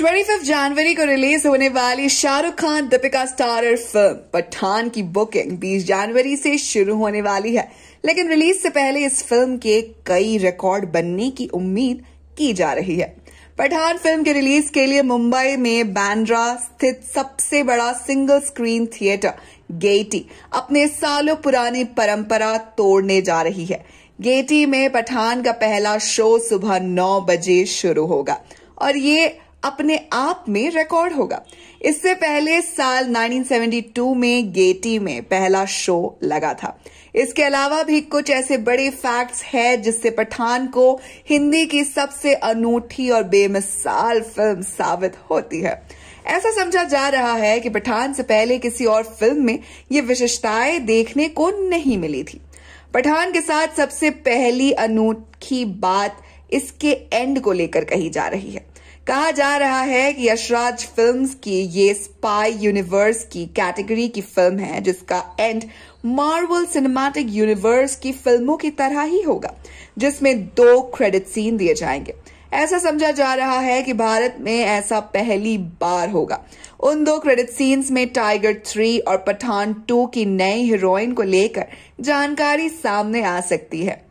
25 जनवरी को रिलीज होने वाली शाहरुख खान दीपिका स्टारर फिल्म पठान की बुकिंग 20 जनवरी से शुरू होने वाली है लेकिन रिलीज से पहले इस फिल्म के कई रिकॉर्ड बनने की उम्मीद की जा रही है पठान फिल्म के रिलीज के लिए मुंबई में बांद्रा स्थित सबसे बड़ा सिंगल स्क्रीन थिएटर गेटी अपने सालों पुरानी परंपरा तोड़ने जा रही है गेटी में पठान का पहला शो सुबह नौ बजे शुरू होगा और ये अपने आप में रिकॉर्ड होगा इससे पहले साल 1972 में गेटी में पहला शो लगा था इसके अलावा भी कुछ ऐसे बड़े फैक्ट्स हैं जिससे पठान को हिंदी की सबसे अनूठी और बेमिसाल फिल्म साबित होती है ऐसा समझा जा रहा है कि पठान से पहले किसी और फिल्म में ये विशेषताएं देखने को नहीं मिली थी पठान के साथ सबसे पहली अनूठी बात इसके एंड को लेकर कही जा रही है कहा जा रहा है कि यशराज फिल्म्स की ये स्पाई यूनिवर्स की कैटेगरी की फिल्म है जिसका एंड मार्वल सिनेमैटिक यूनिवर्स की फिल्मों की तरह ही होगा जिसमें दो क्रेडिट सीन दिए जाएंगे ऐसा समझा जा रहा है कि भारत में ऐसा पहली बार होगा उन दो क्रेडिट सीन्स में टाइगर थ्री और पठान टू की नई हीरोइन को लेकर जानकारी सामने आ सकती है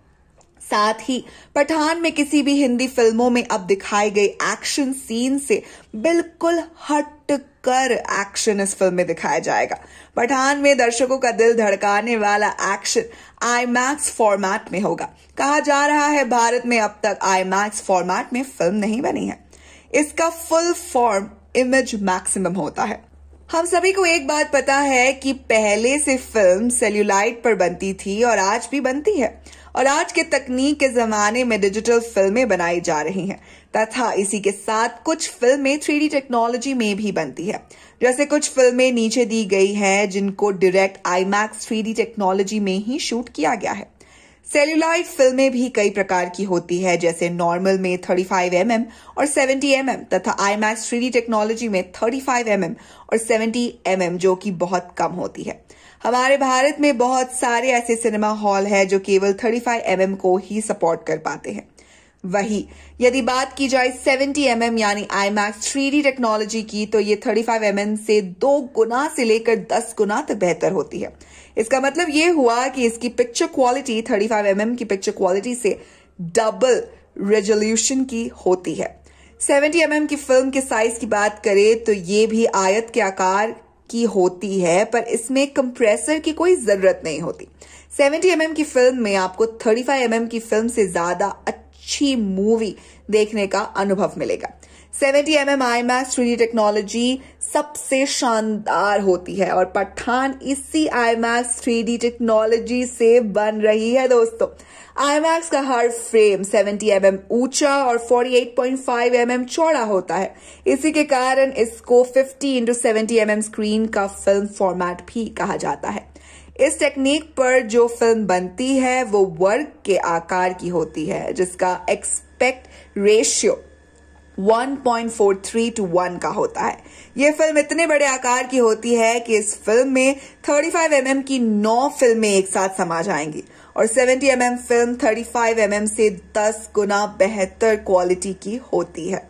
साथ ही पठान में किसी भी हिंदी फिल्मों में अब दिखाई गई एक्शन सीन से बिल्कुल हट कर एक्शन इस फिल्म में दिखाया जाएगा पठान में दर्शकों का दिल धड़काने वाला एक्शन आईमैक्स फॉर्मेट में होगा कहा जा रहा है भारत में अब तक आईमैक्स फॉर्मेट में फिल्म नहीं बनी है इसका फुल फॉर्म इमेज मैक्सिमम होता है हम सभी को एक बात पता है कि पहले से फिल्म सेल्यूलाइट पर बनती थी और आज भी बनती है और आज के तकनीक के जमाने में डिजिटल फिल्में बनाई जा रही हैं तथा इसी के साथ कुछ फिल्में थ्री टेक्नोलॉजी में भी बनती है जैसे कुछ फिल्में नीचे दी गई हैं जिनको direct IMAX three technology में ही शूट किया गया है सेल्यूलाइट फिल्में भी कई प्रकार की होती है जैसे नॉर्मल में 35 फाइव mm और 70 mm तथा आई मैक्स थ्री टेक्नोलॉजी में 35 फाइव mm और 70 mm जो कि बहुत कम होती है हमारे भारत में बहुत सारे ऐसे सिनेमा हॉल है जो केवल 35 फाइव mm को ही सपोर्ट कर पाते हैं वही यदि बात की जाए 70 एम mm यानी आई मैक्स थ्री टेक्नोलॉजी की तो ये 35 फाइव mm से दो गुना से लेकर दस गुना तक बेहतर होती है इसका मतलब ये हुआ कि इसकी पिक्चर क्वालिटी 35 फाइव mm की पिक्चर क्वालिटी से डबल रेजोल्यूशन की होती है 70 एम mm की फिल्म के साइज की बात करें तो ये भी आयत के आकार की होती है पर इसमें कंप्रेसर की कोई ज़रूरत नहीं होती 70 एम mm की फिल्म में आपको 35 फाइव mm की फिल्म से ज़्यादा अच्छी मूवी देखने का अनुभव मिलेगा seventy M M IMAX three D technology सबसे शानदार होती है और पठान इसी IMAX three D technology से बन रही है दोस्तों आई मैक्स का हर फ्रेम सेवेंटी एम एम ऊंचा और forty eight five M M चौड़ा होता है इसी के कारण इसको fifty into seventy M M screen का फिल्म फॉर्मेट भी कहा जाता है इस टेक्निक पर जो फिल्म बनती है वो वर्ग के आकार की होती है जिसका एक्सपेक्ट रेशियो 1.43 टू 1 का होता है ये फिल्म इतने बड़े आकार की होती है कि इस फिल्म में 35 फाइव mm की नौ फिल्में एक साथ समा जाएंगी और 70 M mm film 35 five mm से 10 गुना बेहतर क्वालिटी की होती है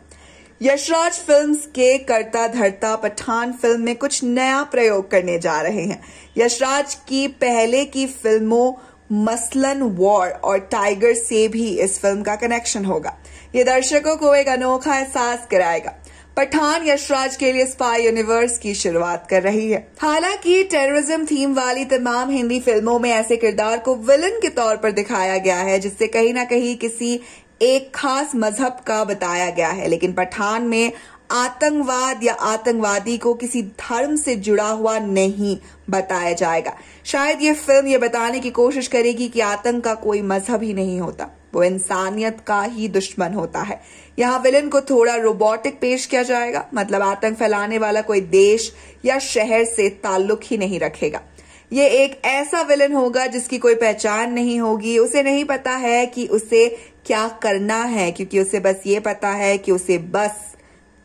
यशराज फिल्म्स के करता धरता पठान फिल्म में कुछ नया प्रयोग करने जा रहे हैं यशराज की पहले की फिल्मों मसलन वॉर और टाइगर से भी इस फिल्म का कनेक्शन होगा ये दर्शकों को एक अनोखा एहसास कराएगा पठान यशराज के लिए स्पाई यूनिवर्स की शुरुआत कर रही है हालांकि टेररिज्म थीम वाली तमाम हिंदी फिल्मों में ऐसे किरदार को विलन के तौर पर दिखाया गया है जिससे कहीं ना कहीं किसी एक खास मजहब का बताया गया है लेकिन पठान में आतंकवाद या आतंकवादी को किसी धर्म से जुड़ा हुआ नहीं बताया जाएगा शायद ये फिल्म ये बताने की कोशिश करेगी कि आतंक का कोई मजहब ही नहीं होता वो इंसानियत का ही दुश्मन होता है यहाँ विलन को थोड़ा रोबोटिक पेश किया जाएगा मतलब आतंक फैलाने वाला कोई देश या शहर से ताल्लुक ही नहीं रखेगा ये एक ऐसा विलन होगा जिसकी कोई पहचान नहीं होगी उसे नहीं पता है कि उसे क्या करना है क्योंकि उसे बस ये पता है कि उसे बस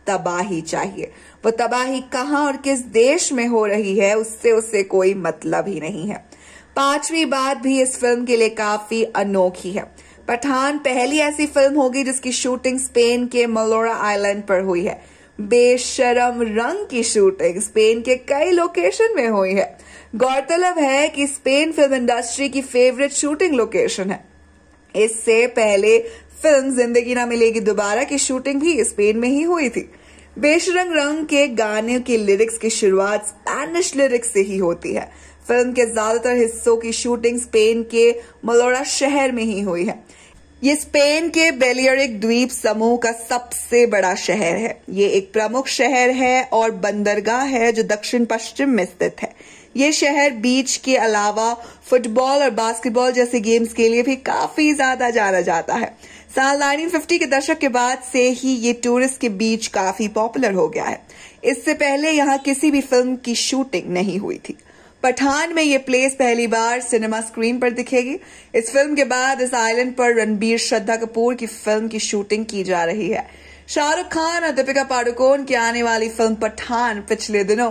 तबाही चाहिए वो तबाही कहाँ और किस देश में हो रही है उससे उससे कोई मतलब ही नहीं है पांचवी बात भी इस फिल्म के लिए काफी अनोखी है पठान पहली ऐसी फिल्म होगी जिसकी शूटिंग स्पेन के मलोरा आइलैंड पर हुई है बेशरम रंग की शूटिंग स्पेन के कई लोकेशन में हुई है गौरतलब है कि स्पेन फिल्म इंडस्ट्री की फेवरेट शूटिंग लोकेशन है इससे पहले फिल्म जिंदगी ना मिलेगी दोबारा की शूटिंग भी स्पेन में ही हुई थी बेशरंग रंग के गाने के लिरिक्स की शुरुआत स्पैनिश लिरिक्स से ही होती है फिल्म के ज्यादातर हिस्सों की शूटिंग स्पेन के मलोड़ा शहर में ही हुई है ये स्पेन के बेलियरिक द्वीप समूह का सबसे बड़ा शहर है ये एक प्रमुख शहर है और बंदरगाह है जो दक्षिण पश्चिम में स्थित है ये शहर बीच के अलावा फुटबॉल और बास्केटबॉल जैसे गेम्स के लिए भी काफी ज्यादा जाना जाता है साल 1950 के दशक के बाद से ही ये टूरिस्ट के बीच काफी पॉपुलर हो गया है इससे पहले यहाँ किसी भी फिल्म की शूटिंग नहीं हुई थी पठान में ये प्लेस पहली बार सिनेमा स्क्रीन पर दिखेगी इस फिल्म के बाद इस आइलैंड पर रणबीर श्रद्धा कपूर की फिल्म की शूटिंग की जा रही है शाहरुख खान और दीपिका पाडुकोन की आने वाली फिल्म पठान पिछले दिनों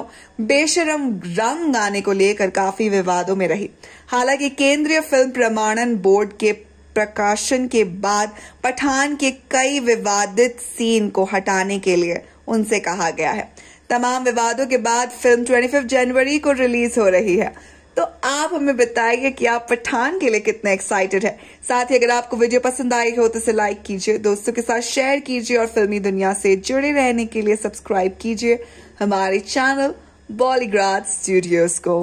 बेशरम रंग गाने को लेकर काफी विवादों में रही हालांकि केंद्रीय फिल्म प्रमाणन बोर्ड के प्रकाशन के बाद पठान के कई विवादित सीन को हटाने के लिए उनसे कहा गया है तमाम विवादों के बाद फिल्म 25 जनवरी को रिलीज हो रही है तो आप हमें बताइए कि आप पठान के लिए कितने एक्साइटेड हैं साथ ही अगर आपको वीडियो पसंद आई हो तो इसे लाइक कीजिए दोस्तों के साथ शेयर कीजिए और फिल्मी दुनिया से जुड़े रहने के लिए सब्सक्राइब कीजिए हमारे चैनल बॉलीग्राड स्टूडियोज को